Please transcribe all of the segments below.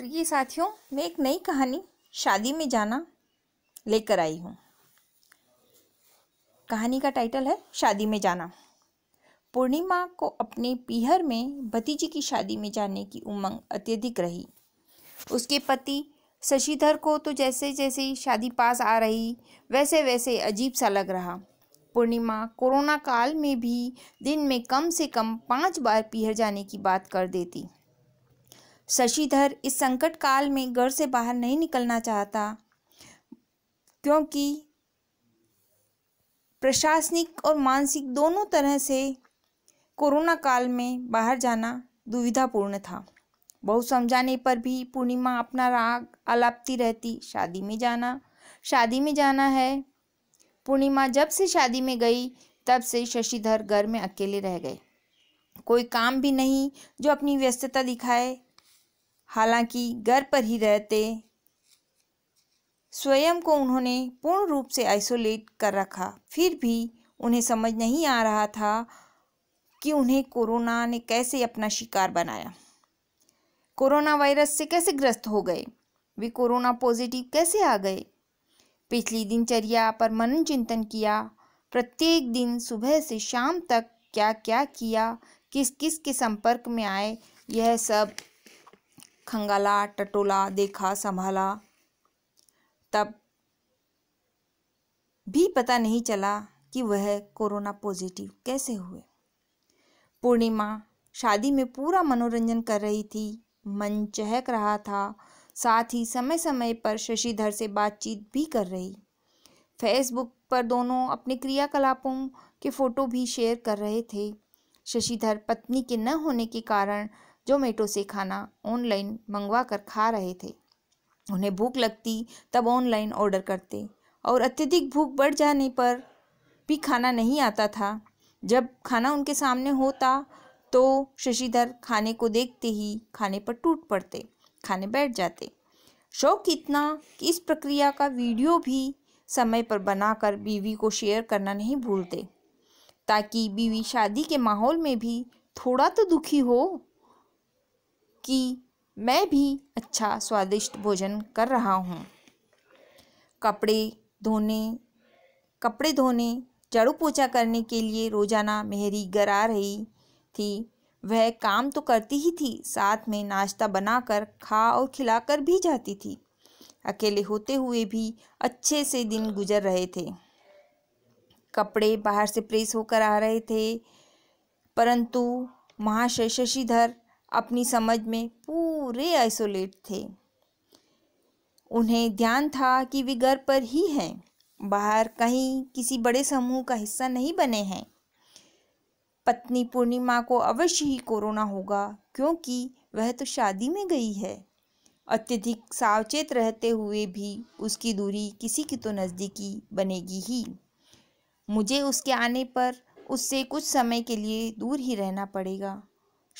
प्रिय तो साथियों मैं एक नई कहानी शादी में जाना लेकर आई हूँ कहानी का टाइटल है शादी में जाना पूर्णिमा को अपने पीहर में भतीजी की शादी में जाने की उमंग अत्यधिक रही उसके पति शशिधर को तो जैसे जैसे शादी पास आ रही वैसे वैसे अजीब सा लग रहा पूर्णिमा कोरोना काल में भी दिन में कम से कम पाँच बार पीहर जाने की बात कर देती शशिधर इस संकट काल में घर से बाहर नहीं निकलना चाहता क्योंकि प्रशासनिक और मानसिक दोनों तरह से कोरोना काल में बाहर जाना दुविधापूर्ण था बहुत समझाने पर भी पूर्णिमा अपना राग अलापती रहती शादी में जाना शादी में जाना है पूर्णिमा जब से शादी में गई तब से शशिधर घर में अकेले रह गए कोई काम भी नहीं जो अपनी व्यस्तता दिखाए हालांकि घर पर ही रहते स्वयं को उन्होंने पूर्ण रूप से आइसोलेट कर रखा फिर भी उन्हें समझ नहीं आ रहा था कि उन्हें कोरोना ने कैसे अपना शिकार बनाया कोरोना वायरस से कैसे ग्रस्त हो गए वे कोरोना पॉजिटिव कैसे आ गए पिछली दिनचर्या पर मनन चिंतन किया प्रत्येक दिन सुबह से शाम तक क्या क्या किया किस किस के संपर्क में आए यह सब खंगाला टटोला देखा संभाला तब भी पता नहीं चला कि वह कोरोना पॉजिटिव कैसे हुए पूर्णिमा शादी में पूरा मनोरंजन कर रही थी मन चहक रहा था साथ ही समय समय पर शशिधर से बातचीत भी कर रही फेसबुक पर दोनों अपने क्रियाकलापों के फ़ोटो भी शेयर कर रहे थे शशिधर पत्नी के न होने के कारण जोमेटो से खाना ऑनलाइन मंगवा कर खा रहे थे उन्हें भूख लगती तब ऑनलाइन ऑर्डर करते और अत्यधिक भूख बढ़ जाने पर भी खाना नहीं आता था जब खाना उनके सामने होता तो शशिधर खाने को देखते ही खाने पर टूट पड़ते खाने बैठ जाते शौक इतना कि इस प्रक्रिया का वीडियो भी समय पर बनाकर बीवी को शेयर करना नहीं भूलते ताकि बीवी शादी के माहौल में भी थोड़ा तो दुखी हो कि मैं भी अच्छा स्वादिष्ट भोजन कर रहा हूँ कपड़े धोने कपड़े धोने झाड़ू पोछा करने के लिए रोज़ाना मेहरी घर आ रही थी वह काम तो करती ही थी साथ में नाश्ता बनाकर खा और खिलाकर भी जाती थी अकेले होते हुए भी अच्छे से दिन गुजर रहे थे कपड़े बाहर से प्रेस होकर आ रहे थे परंतु महाशय शशिधर अपनी समझ में पूरे आइसोलेट थे उन्हें ध्यान था कि वे घर पर ही हैं बाहर कहीं किसी बड़े समूह का हिस्सा नहीं बने हैं पत्नी पूर्णिमा को अवश्य ही कोरोना होगा क्योंकि वह तो शादी में गई है अत्यधिक सावचेत रहते हुए भी उसकी दूरी किसी की तो नज़दीकी बनेगी ही मुझे उसके आने पर उससे कुछ समय के लिए दूर ही रहना पड़ेगा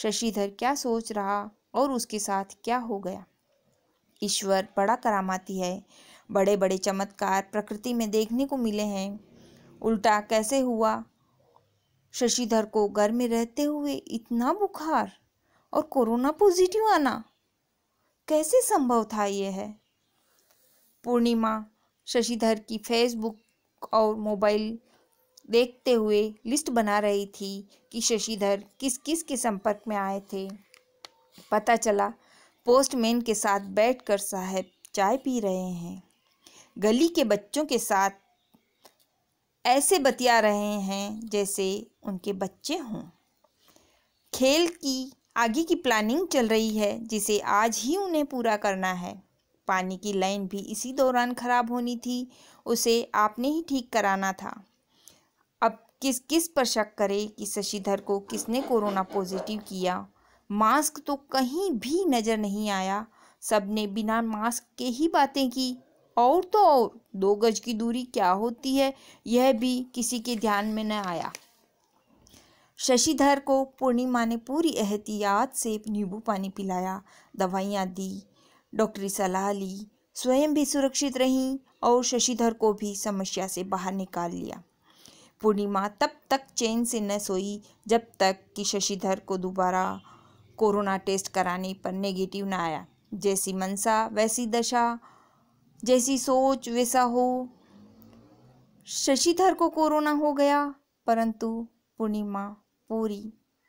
शशिधर क्या सोच रहा और उसके साथ क्या हो गया ईश्वर बड़ा करामाती है बड़े बड़े चमत्कार प्रकृति में देखने को मिले हैं उल्टा कैसे हुआ शशिधर को घर में रहते हुए इतना बुखार और कोरोना पॉजिटिव आना कैसे संभव था यह है पूर्णिमा शशिधर की फेसबुक और मोबाइल देखते हुए लिस्ट बना रही थी कि शशिधर किस किस के संपर्क में आए थे पता चला पोस्टमैन के साथ बैठकर साहब चाय पी रहे हैं गली के बच्चों के साथ ऐसे बतिया रहे हैं जैसे उनके बच्चे हों खेल की आगे की प्लानिंग चल रही है जिसे आज ही उन्हें पूरा करना है पानी की लाइन भी इसी दौरान ख़राब होनी थी उसे आपने ही ठीक कराना था किस किस पर शक करे कि शशिधर को किसने कोरोना पॉजिटिव किया मास्क तो कहीं भी नज़र नहीं आया सब ने बिना मास्क के ही बातें की और तो और दो गज की दूरी क्या होती है यह भी किसी के ध्यान में न आया शशिधर को पूर्णिमा ने पूरी एहतियात से नींबू पानी पिलाया दवाइयाँ दी डॉक्टरी सलाह ली स्वयं भी सुरक्षित रहीं और शशिधर को भी समस्या से बाहर निकाल लिया पूर्णिमा तब तक चैन से न सोई जब तक कि शशिधर को दोबारा कोरोना टेस्ट कराने पर नेगेटिव ना आया जैसी मनसा वैसी दशा जैसी सोच वैसा हो शशिधर को कोरोना हो गया परंतु पूर्णिमा पूरी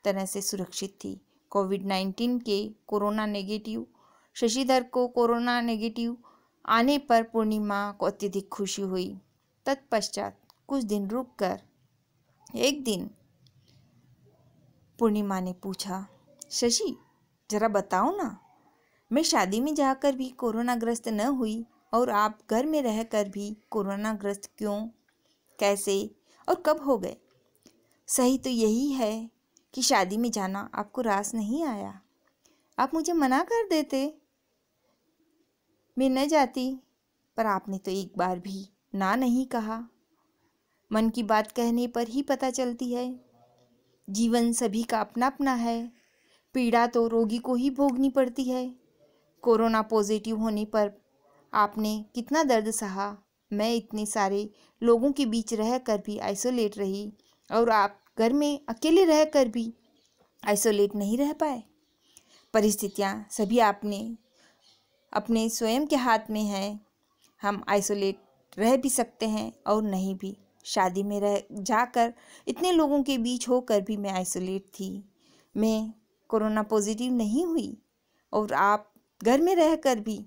तरह से सुरक्षित थी कोविड नाइन्टीन के कोरोना नेगेटिव शशिधर को कोरोना नेगेटिव आने पर पूर्णिमा को अत्यधिक खुशी हुई तत्पश्चात कुछ दिन रुक कर एक दिन पूर्णिमा ने पूछा शशि जरा बताओ ना मैं शादी में जाकर भी कोरोनाग्रस्त न हुई और आप घर में रहकर भी कोरोनाग्रस्त क्यों कैसे और कब हो गए सही तो यही है कि शादी में जाना आपको रास नहीं आया आप मुझे मना कर देते मैं न जाती पर आपने तो एक बार भी ना नहीं कहा मन की बात कहने पर ही पता चलती है जीवन सभी का अपना अपना है पीड़ा तो रोगी को ही भोगनी पड़ती है कोरोना पॉजिटिव होने पर आपने कितना दर्द सहा मैं इतने सारे लोगों के बीच रह कर भी आइसोलेट रही और आप घर में अकेले रह कर भी आइसोलेट नहीं रह पाए परिस्थितियाँ सभी आपने अपने स्वयं के हाथ में हैं हम आइसोलेट रह भी सकते हैं और नहीं भी शादी में रह जाकर इतने लोगों के बीच होकर भी मैं आइसोलेट थी मैं कोरोना पॉजिटिव नहीं हुई और आप घर में रहकर भी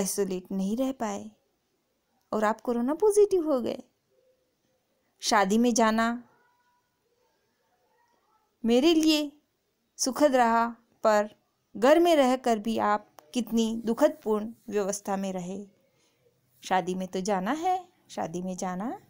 आइसोलेट नहीं रह पाए और आप कोरोना पॉजिटिव हो गए शादी में जाना मेरे लिए सुखद रहा पर घर में रहकर भी आप कितनी दुखदपूर्ण व्यवस्था में रहे शादी में तो जाना है शादी में जाना